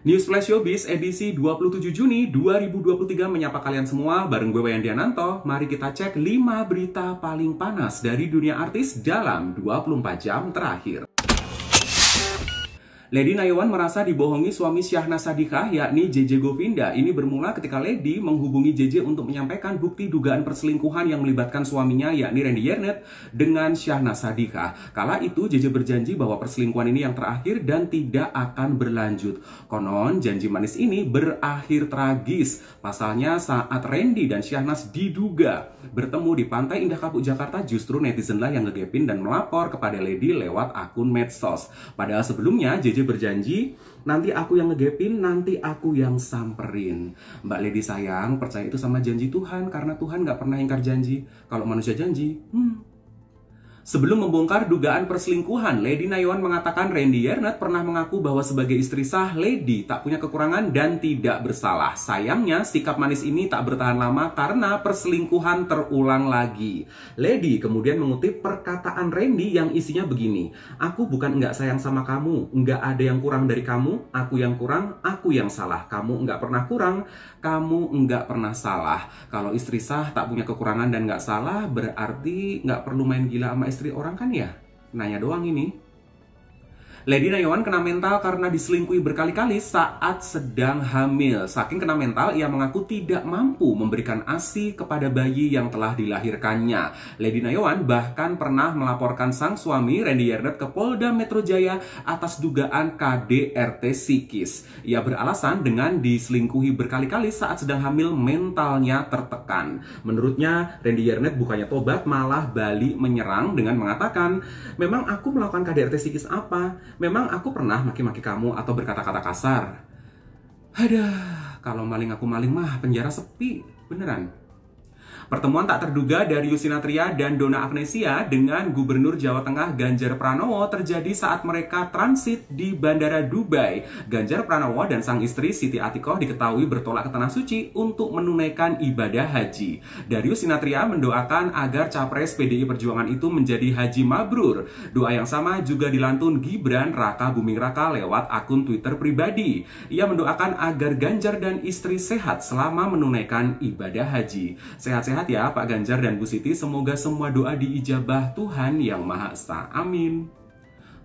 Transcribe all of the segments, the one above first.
News Flash Showbiz edisi 27 Juni 2023 menyapa kalian semua bareng gue Wayan Diananto. Mari kita cek 5 berita paling panas dari dunia artis dalam 24 jam terakhir. Lady Nayawan merasa dibohongi suami Syahna Sadikah yakni JJ Govinda. Ini bermula ketika Lady menghubungi JJ untuk menyampaikan bukti dugaan perselingkuhan yang melibatkan suaminya yakni Randy Yernet dengan Syahna Sadikah. Kala itu JJ berjanji bahwa perselingkuhan ini yang terakhir dan tidak akan berlanjut. Konon janji manis ini berakhir tragis. Pasalnya saat Randy dan Syahnas diduga bertemu di Pantai Indah Kapuk Jakarta justru netizenlah yang ngegepin dan melapor kepada Lady lewat akun medsos. Padahal sebelumnya JJ berjanji, nanti aku yang ngegepin, nanti aku yang samperin. Mbak Lady sayang, percaya itu sama janji Tuhan, karena Tuhan gak pernah ingkar janji. Kalau manusia janji, hmm, Sebelum membongkar dugaan perselingkuhan, Lady Nayon mengatakan Randy Yernat pernah mengaku bahwa sebagai istri sah, Lady tak punya kekurangan dan tidak bersalah. Sayangnya, sikap manis ini tak bertahan lama karena perselingkuhan terulang lagi. Lady kemudian mengutip perkataan Randy yang isinya begini, Aku bukan nggak sayang sama kamu, nggak ada yang kurang dari kamu, aku yang kurang, aku yang salah. Kamu nggak pernah kurang, kamu nggak pernah salah. Kalau istri sah tak punya kekurangan dan nggak salah, berarti nggak perlu main gila sama istri istri orang kan ya? Nanya doang ini. Lady Nayawan kena mental karena diselingkuhi berkali-kali saat sedang hamil. Saking kena mental, ia mengaku tidak mampu memberikan ASI kepada bayi yang telah dilahirkannya. Lady Nayawan bahkan pernah melaporkan sang suami Randy Yardet ke Polda Metro Jaya atas dugaan KDRT psikis. Ia beralasan dengan diselingkuhi berkali-kali saat sedang hamil mentalnya tertekan. Menurutnya, Randy Yardet bukannya tobat malah balik menyerang dengan mengatakan, "Memang aku melakukan KDRT psikis apa?" Memang aku pernah maki-maki kamu atau berkata-kata kasar. Ada, kalau maling aku maling mah penjara sepi, beneran. Pertemuan tak terduga dari Yusinatria dan Dona Agnesia dengan Gubernur Jawa Tengah Ganjar Pranowo terjadi saat mereka transit di Bandara Dubai. Ganjar Pranowo dan sang istri Siti Atikoh diketahui bertolak ke Tanah Suci untuk menunaikan ibadah haji. Darius Sinatria mendoakan agar capres PDI Perjuangan itu menjadi haji mabrur. Doa yang sama juga dilantun Gibran Raka Buming Raka lewat akun Twitter pribadi. Ia mendoakan agar Ganjar dan istri sehat selama menunaikan ibadah haji. Sehat sehat-sehat ya Pak Ganjar dan Bu Siti. Semoga semua doa diijabah Tuhan Yang Maha Esa. Amin.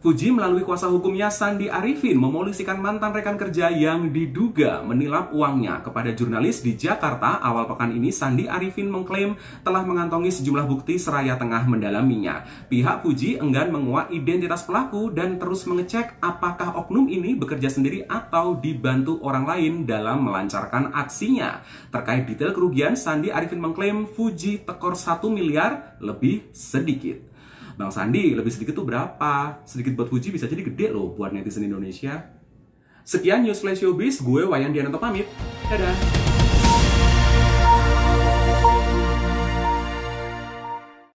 Fuji melalui kuasa hukumnya Sandi Arifin memolisikan mantan rekan kerja yang diduga menilap uangnya kepada jurnalis di Jakarta awal pekan ini Sandi Arifin mengklaim telah mengantongi sejumlah bukti seraya tengah mendalaminya. Pihak Fuji enggan menguak identitas pelaku dan terus mengecek apakah oknum ini bekerja sendiri atau dibantu orang lain dalam melancarkan aksinya. Terkait detail kerugian Sandi Arifin mengklaim Fuji tekor 1 miliar lebih sedikit. Bang Sandi lebih sedikit tuh berapa? Sedikit buat Fuji bisa jadi gede loh buat netizen Indonesia. Sekian news flash showbiz, gue Wayan Dianto pamit. Dadah!